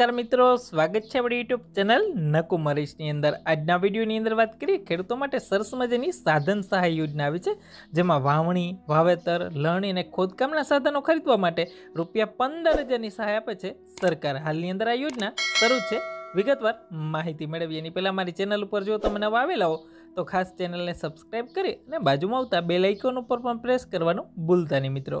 ચાલો મિત્રો સ્વાગત છે આપણી યુટ્યુબ ચેનલ નકુમરીશની અંદર આજના વિડીયોની અંદર વાત કરીએ ખેડૂતો માટે સરસ મજાની સાધન સહાય યોજના આવી છે જેમાં વાવણી વાવેતર લણણી અને ખોદકામના સાધનો ખરીદવા માટે રૂપિયા પંદર હજારની સહાય આપે છે સરકાર હાલની અંદર આ યોજના શરૂ છે વિગતવાર માહિતી મેળવી એની પહેલાં મારી ચેનલ ઉપર જો તમે નવા આવેલા હો તો ખાસ ચેનલને સબસ્ક્રાઈબ કરી અને બાજુમાં આવતા બે આઇકોન ઉપર પણ પ્રેસ કરવાનું ભૂલતા નહીં મિત્રો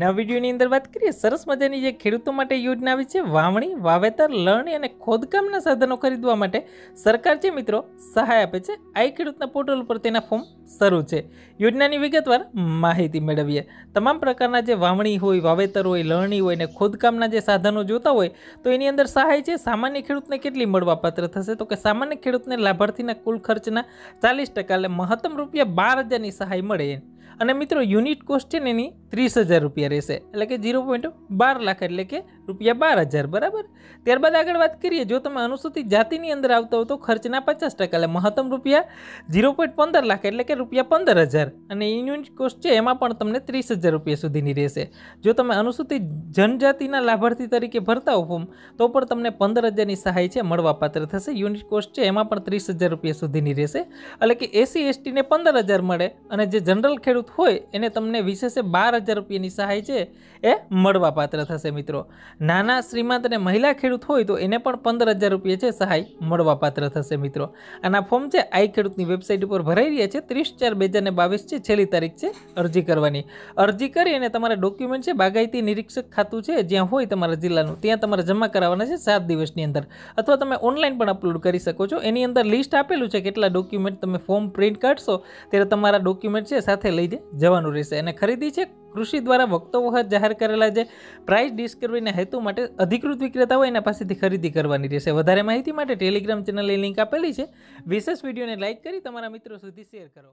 નવા વિડીયોની અંદર વાત કરીએ સરસ મજાની જે ખેડૂતો માટે યોજના આવી છે વાવણી વાવેતર લણણી અને ખોદકામના સાધનો ખરીદવા માટે સરકાર જે મિત્રો સહાય આપે છે આઈ ખેડૂતના પોર્ટલ ઉપર તેના ફોર્મ શરૂ છે યોજનાની વિગતવાર માહિતી મેળવીએ તમામ પ્રકારના જે વાવણી હોય વાવેતર હોય લણણી હોય ને ખોદકામના જે સાધનો જોતા હોય તો એની અંદર સહાય છે સામાન્ય ખેડૂતને કેટલી મળવાપાત્ર થશે તો કે સામાન્ય ખેડૂતને લાભાર્થીના કુલ ખર્ચના ચાલીસ ટકા એટલે મહત્તમ રૂપિયા બાર હજારની સહાય મળે અને મિત્રો યુનિટ કોસ્ટ છે ને એની ત્રીસ હજાર રૂપિયા રહેશે એટલે કે ઝીરો પોઈન્ટ બાર લાખ એટલે કે રૂપિયા બાર હજાર બરાબર ત્યારબાદ આગળ વાત કરીએ જો તમે અનુસૂચિત જાતિની અંદર આવતા હો તો ખર્ચના પચાસ ટકા એટલે મહત્તમ રૂપિયા ઝીરો પોઈન્ટ પંદર લાખ એટલે કે રૂપિયા પંદર હજાર અને યુનિટ કોસ્ટ છે એમાં પણ તમને ત્રીસ હજાર રૂપિયા સુધીની રહેશે જો તમે અનુસૂચિત જનજાતિના લાભાર્થી તરીકે ભરતા હો ફોર્મ તો પણ તમને પંદર હજારની સહાય છે મળવાપાત્ર થશે યુનિટ કોસ્ટ છે એમાં પણ ત્રીસ હજાર રૂપિયા સુધીની રહેશે એટલે કે એસી એસટીને પંદર હજાર મળે અને જે જનરલ ખેડૂત હોય એને તમને વિશેષે બાર ચાર હજાર રૂપિયાની સહાય છે એ મળવાપાત્ર થશે મિત્રો નાના શ્રીમંત અને મહિલા ખેડૂત હોય તો એને પણ પંદર હજાર રૂપિયા છે સહાય મળવાપાત્ર થશે મિત્રો આના ફોર્મ છે આઈ ખેડૂતની વેબસાઇટ ઉપર ભરાઈ રહ્યા છે ત્રીસ ચાર બે હજાર બાવીસ છે છેલ્લી તારીખ છે અરજી કરવાની અરજી કરી અને તમારા ડોક્યુમેન્ટ છે બાગાયતી નિરીક્ષક ખાતું છે જ્યાં હોય તમારા જિલ્લાનું ત્યાં તમારે જમા કરાવવાના છે સાત દિવસની અંદર અથવા તમે ઓનલાઈન પણ અપલોડ કરી શકો છો એની અંદર લિસ્ટ આપેલું છે કેટલા ડોક્યુમેન્ટ તમે ફોર્મ પ્રિન્ટ કાઢશો ત્યારે તમારા ડોક્યુમેન્ટ છે સાથે લઈ જવાનું રહેશે અને ખરીદી છે કૃષિ દ્વારા વખતો વખત જાહેર કરેલા જે પ્રાઇસ ડિસ્કવરીના હેતુ માટે અધિકૃત વિક્રેતાઓ એના પાસેથી ખરીદી કરવાની રહેશે વધારે માહિતી માટે ટેલિગ્રામ ચેનલની લિંક આપેલી છે વિશેષ વિડીયોને લાઇક કરી તમારા મિત્રો સુધી શેર કરો